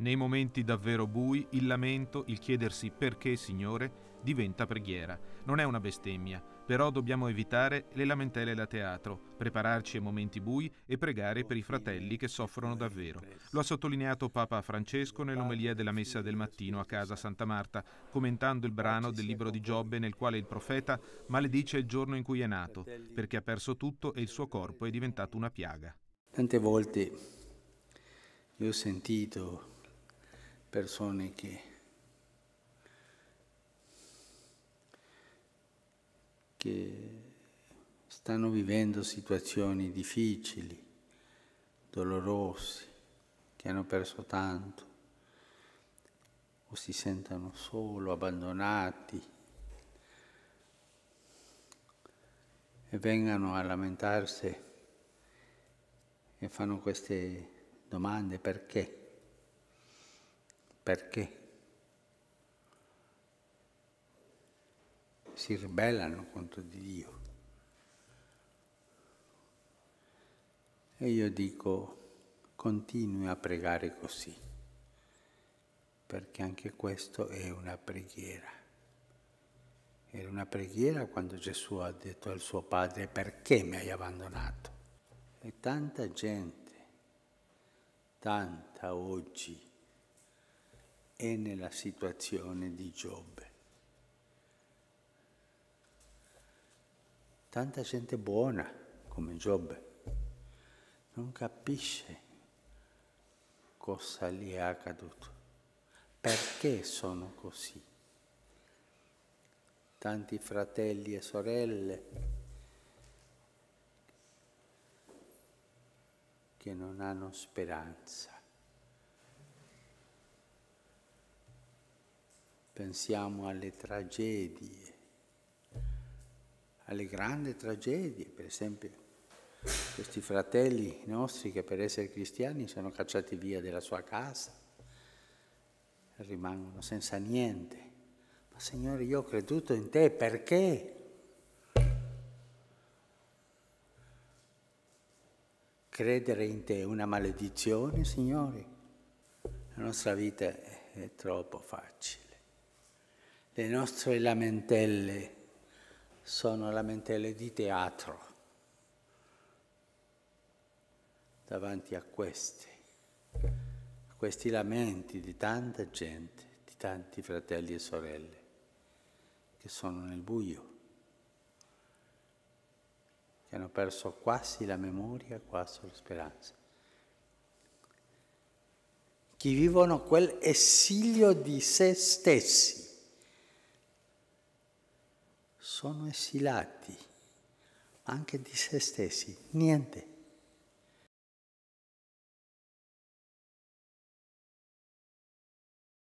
Nei momenti davvero bui, il lamento, il chiedersi perché, Signore, diventa preghiera. Non è una bestemmia, però dobbiamo evitare le lamentele da teatro, prepararci ai momenti bui e pregare per i fratelli che soffrono davvero. Lo ha sottolineato Papa Francesco nell'omelia della messa del mattino a casa Santa Marta, commentando il brano del libro di Giobbe nel quale il profeta maledice il giorno in cui è nato, perché ha perso tutto e il suo corpo è diventato una piaga. Tante volte io ho sentito persone che, che stanno vivendo situazioni difficili, dolorose, che hanno perso tanto o si sentono solo, abbandonati e vengano a lamentarsi e fanno queste domande perché? Perché? Si ribellano contro di Dio. E io dico, continui a pregare così, perché anche questo è una preghiera. Era una preghiera quando Gesù ha detto al suo padre, perché mi hai abbandonato? E tanta gente, tanta oggi, e nella situazione di Giobbe. Tanta gente buona come Giobbe non capisce cosa gli è accaduto, perché sono così. Tanti fratelli e sorelle che non hanno speranza. pensiamo alle tragedie, alle grandi tragedie, per esempio questi fratelli nostri che per essere cristiani sono cacciati via dalla sua casa, rimangono senza niente. Ma Signore, io ho creduto in te perché? Credere in te è una maledizione, Signore? La nostra vita è troppo facile le nostre lamentelle sono lamentele di teatro davanti a questi, a questi lamenti di tanta gente, di tanti fratelli e sorelle che sono nel buio, che hanno perso quasi la memoria, quasi la speranza che vivono quel essilio di se stessi, sono essilati anche di se stessi, niente.